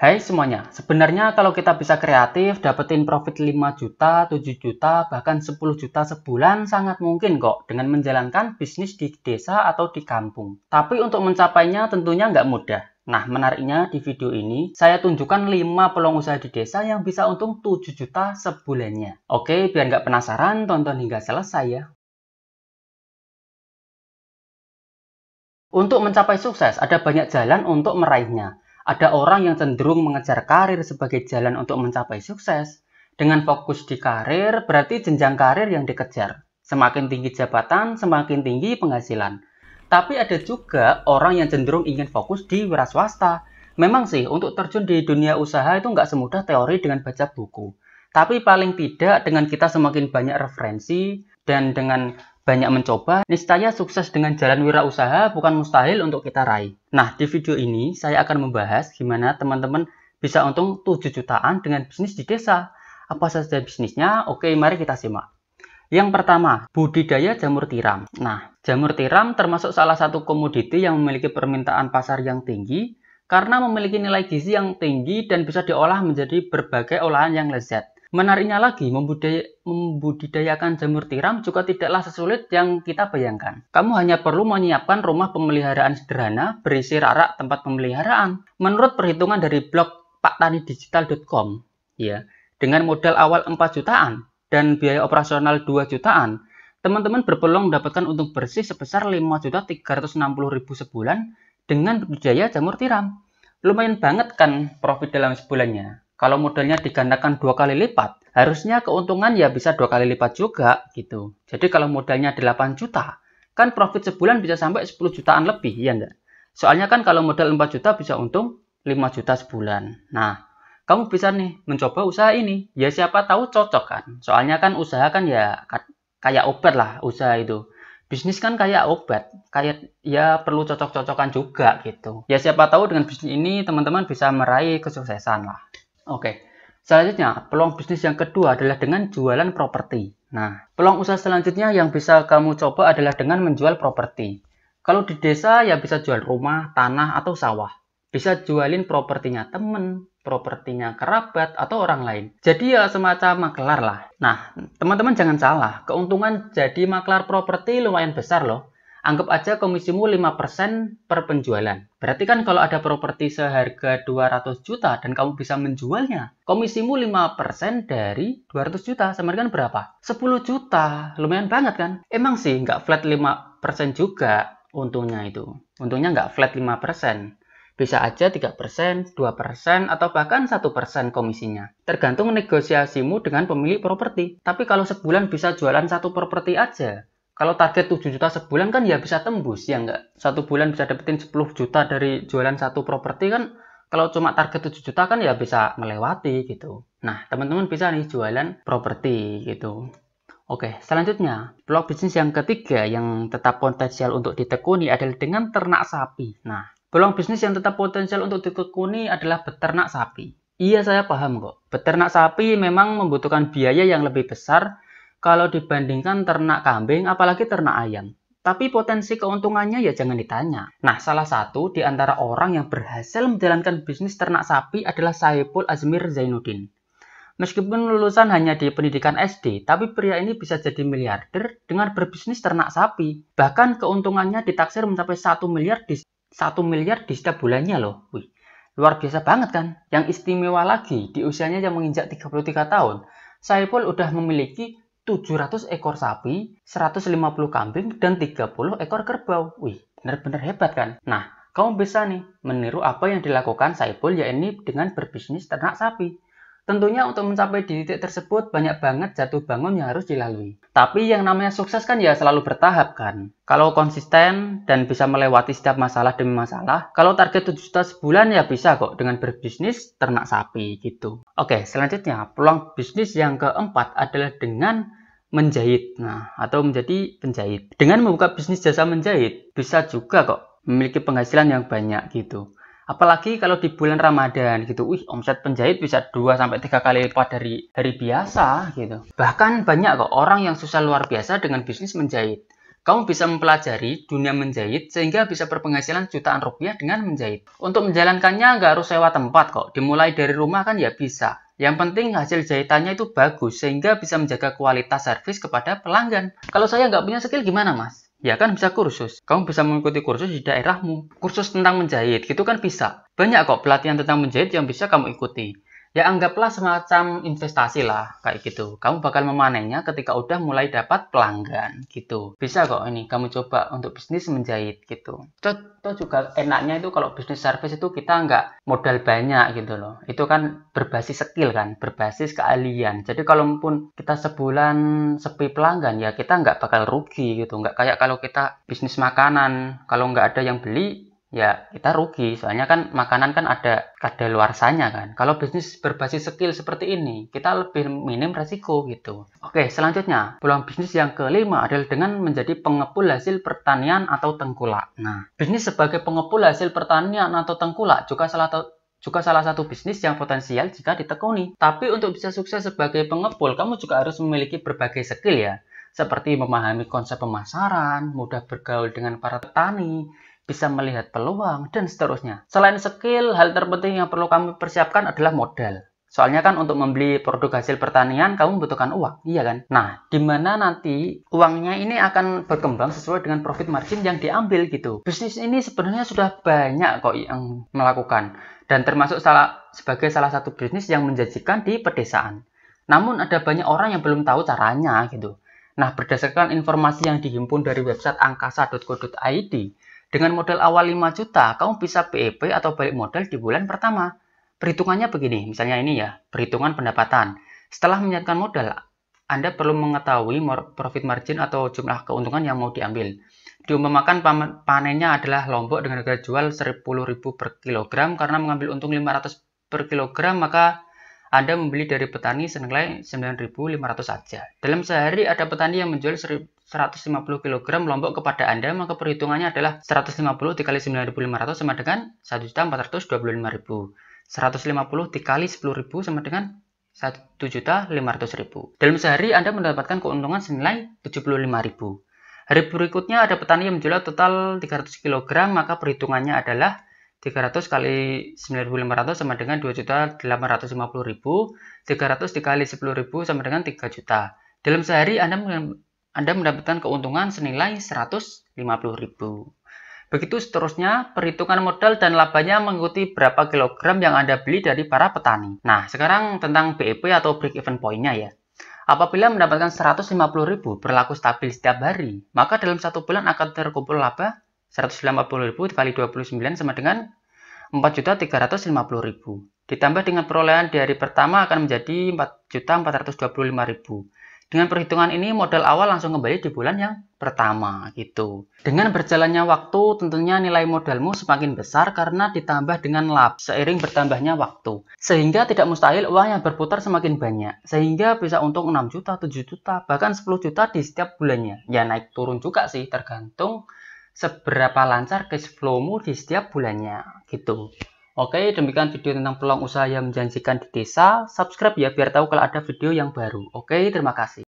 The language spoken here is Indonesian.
Hai semuanya, sebenarnya kalau kita bisa kreatif, dapetin profit 5 juta, 7 juta, bahkan 10 juta sebulan sangat mungkin kok dengan menjalankan bisnis di desa atau di kampung. Tapi untuk mencapainya tentunya nggak mudah. Nah, menariknya di video ini, saya tunjukkan 5 peluang usaha di desa yang bisa untung 7 juta sebulannya. Oke, biar nggak penasaran, tonton hingga selesai ya. Untuk mencapai sukses, ada banyak jalan untuk meraihnya. Ada orang yang cenderung mengejar karir sebagai jalan untuk mencapai sukses. Dengan fokus di karir, berarti jenjang karir yang dikejar. Semakin tinggi jabatan, semakin tinggi penghasilan. Tapi ada juga orang yang cenderung ingin fokus di wira swasta. Memang sih, untuk terjun di dunia usaha itu nggak semudah teori dengan baca buku. Tapi paling tidak dengan kita semakin banyak referensi dan dengan banyak mencoba, niscaya sukses dengan jalan wirausaha bukan mustahil untuk kita raih. Nah, di video ini saya akan membahas gimana teman-teman bisa untung 7 jutaan dengan bisnis di desa. Apa saja bisnisnya? Oke, mari kita simak. Yang pertama, budidaya jamur tiram. Nah, jamur tiram termasuk salah satu komoditi yang memiliki permintaan pasar yang tinggi karena memiliki nilai gizi yang tinggi dan bisa diolah menjadi berbagai olahan yang lezat. Menariknya lagi, membudaya, membudidayakan jamur tiram juga tidaklah sesulit yang kita bayangkan. Kamu hanya perlu menyiapkan rumah pemeliharaan sederhana berisi rak-rak tempat pemeliharaan. Menurut perhitungan dari blog paktanidigital.com, ya, dengan modal awal 4 jutaan dan biaya operasional 2 jutaan, teman-teman berpeluang mendapatkan untung bersih sebesar juta 5.360.000 sebulan dengan budidaya jamur tiram. Lumayan banget kan profit dalam sebulannya. Kalau modalnya digandakan dua kali lipat, harusnya keuntungan ya bisa dua kali lipat juga gitu. Jadi kalau modalnya 8 juta, kan profit sebulan bisa sampai 10 jutaan lebih, ya enggak? Soalnya kan kalau modal 4 juta bisa untung 5 juta sebulan. Nah, kamu bisa nih mencoba usaha ini. Ya siapa tahu cocok kan. Soalnya kan usaha kan ya kayak obat lah usaha itu. Bisnis kan kayak obat, kayak ya perlu cocok-cocokan juga gitu. Ya siapa tahu dengan bisnis ini teman-teman bisa meraih kesuksesan lah. Oke. Selanjutnya, peluang bisnis yang kedua adalah dengan jualan properti. Nah, peluang usaha selanjutnya yang bisa kamu coba adalah dengan menjual properti. Kalau di desa ya bisa jual rumah, tanah, atau sawah. Bisa jualin propertinya temen, propertinya kerabat, atau orang lain. Jadi ya semacam makelar lah. Nah, teman-teman jangan salah, keuntungan jadi makelar properti lumayan besar loh anggap aja komisimu 5% per penjualan. Berarti kan kalau ada properti seharga 200 juta dan kamu bisa menjualnya, komisimu 5% dari 200 juta sama dengan berapa? 10 juta, lumayan banget kan? Emang sih nggak flat 5% juga untungnya itu. Untungnya nggak flat 5%. Bisa aja 3%, 2%, atau bahkan 1% komisinya. Tergantung negosiasimu dengan pemilik properti. Tapi kalau sebulan bisa jualan satu properti aja, kalau target 7 juta sebulan kan ya bisa tembus ya enggak satu bulan bisa dapetin 10 juta dari jualan satu properti kan kalau cuma target 7 juta kan ya bisa melewati gitu nah teman-teman bisa nih jualan properti gitu Oke, selanjutnya, blog bisnis yang ketiga yang tetap potensial untuk ditekuni adalah dengan ternak sapi. Nah, peluang bisnis yang tetap potensial untuk ditekuni adalah beternak sapi. Iya, saya paham kok. Beternak sapi memang membutuhkan biaya yang lebih besar kalau dibandingkan ternak kambing, apalagi ternak ayam. Tapi potensi keuntungannya ya jangan ditanya. Nah, salah satu di antara orang yang berhasil menjalankan bisnis ternak sapi adalah Saiful Azmir Zainuddin. Meskipun lulusan hanya di pendidikan SD, tapi pria ini bisa jadi miliarder dengan berbisnis ternak sapi. Bahkan keuntungannya ditaksir mencapai 1 miliar di 1 miliar di setiap bulannya loh. Wih, luar biasa banget kan? Yang istimewa lagi, di usianya yang menginjak 33 tahun, Saiful udah memiliki 700 ekor sapi, 150 kambing, dan 30 ekor kerbau. Wih, benar-benar hebat kan? Nah, kamu bisa nih meniru apa yang dilakukan Saiful yakni dengan berbisnis ternak sapi. Tentunya untuk mencapai di titik tersebut banyak banget jatuh bangun yang harus dilalui. Tapi yang namanya sukses kan ya selalu bertahap kan. Kalau konsisten dan bisa melewati setiap masalah demi masalah, kalau target 7 juta sebulan ya bisa kok dengan berbisnis ternak sapi gitu. Oke, selanjutnya peluang bisnis yang keempat adalah dengan menjahit nah atau menjadi penjahit dengan membuka bisnis jasa menjahit bisa juga kok memiliki penghasilan yang banyak gitu apalagi kalau di bulan Ramadan gitu wih omset penjahit bisa 2 sampai 3 kali lipat dari hari biasa gitu bahkan banyak kok orang yang susah luar biasa dengan bisnis menjahit kamu bisa mempelajari dunia menjahit sehingga bisa berpenghasilan jutaan rupiah dengan menjahit. Untuk menjalankannya nggak harus sewa tempat kok, dimulai dari rumah kan ya bisa. Yang penting hasil jahitannya itu bagus sehingga bisa menjaga kualitas servis kepada pelanggan. Kalau saya nggak punya skill gimana mas? Ya kan bisa kursus. Kamu bisa mengikuti kursus di daerahmu. Kursus tentang menjahit gitu kan bisa. Banyak kok pelatihan tentang menjahit yang bisa kamu ikuti ya anggaplah semacam investasi lah kayak gitu kamu bakal memanennya ketika udah mulai dapat pelanggan gitu bisa kok ini kamu coba untuk bisnis menjahit gitu contoh juga enaknya itu kalau bisnis service itu kita nggak modal banyak gitu loh itu kan berbasis skill kan berbasis keahlian jadi kalaupun kita sebulan sepi pelanggan ya kita nggak bakal rugi gitu nggak kayak kalau kita bisnis makanan kalau nggak ada yang beli ya kita rugi soalnya kan makanan kan ada luar sanya kan kalau bisnis berbasis skill seperti ini kita lebih minim resiko gitu oke selanjutnya peluang bisnis yang kelima adalah dengan menjadi pengepul hasil pertanian atau tengkulak nah bisnis sebagai pengepul hasil pertanian atau tengkulak juga salah satu juga salah satu bisnis yang potensial jika ditekuni. Tapi untuk bisa sukses sebagai pengepul, kamu juga harus memiliki berbagai skill ya, seperti memahami konsep pemasaran, mudah bergaul dengan para petani, bisa melihat peluang, dan seterusnya. Selain skill, hal terpenting yang perlu kamu persiapkan adalah modal. Soalnya kan untuk membeli produk hasil pertanian kamu membutuhkan uang, iya kan? Nah, di mana nanti uangnya ini akan berkembang sesuai dengan profit margin yang diambil gitu. Bisnis ini sebenarnya sudah banyak kok yang melakukan dan termasuk salah sebagai salah satu bisnis yang menjanjikan di pedesaan. Namun ada banyak orang yang belum tahu caranya gitu. Nah, berdasarkan informasi yang dihimpun dari website angkasa.co.id, dengan modal awal 5 juta, kamu bisa BEP e atau balik modal di bulan pertama. Perhitungannya begini, misalnya ini ya, perhitungan pendapatan. Setelah menyiapkan modal, Anda perlu mengetahui profit margin atau jumlah keuntungan yang mau diambil. Diumumkan panennya adalah Lombok dengan harga jual 10.000 per kilogram karena mengambil untung 500 per kilogram, maka anda membeli dari petani senilai 9.500 saja. Dalam sehari ada petani yang menjual 1.000 150 kg lombok kepada Anda, maka perhitungannya adalah 150 dikali 9.500 sama dengan 1.425.000. 150 dikali 10.000 sama dengan 1.500.000. Dalam sehari Anda mendapatkan keuntungan senilai 75.000. Hari berikutnya ada petani yang menjual total 300 kg, maka perhitungannya adalah 300 kali 9.500 sama dengan 2.850.000, 300 dikali 10.000 sama dengan 3 juta. Dalam sehari Anda anda mendapatkan keuntungan senilai 150.000. Begitu seterusnya, perhitungan modal dan labanya mengikuti berapa kilogram yang Anda beli dari para petani. Nah, sekarang tentang BEP atau break even point-nya ya. Apabila mendapatkan 150.000 berlaku stabil setiap hari, maka dalam satu bulan akan terkumpul laba 150.000 dikali 29 sama dengan 4.350.000. Ditambah dengan perolehan di hari pertama akan menjadi 4.425.000. Dengan perhitungan ini modal awal langsung kembali di bulan yang pertama gitu. Dengan berjalannya waktu tentunya nilai modalmu semakin besar karena ditambah dengan lap seiring bertambahnya waktu. Sehingga tidak mustahil uang yang berputar semakin banyak. Sehingga bisa untuk 6 juta, 7 juta, bahkan 10 juta di setiap bulannya. Ya naik turun juga sih tergantung seberapa lancar cash flowmu di setiap bulannya gitu. Oke, demikian video tentang peluang usaha yang menjanjikan di desa. Subscribe ya biar tahu kalau ada video yang baru. Oke, terima kasih.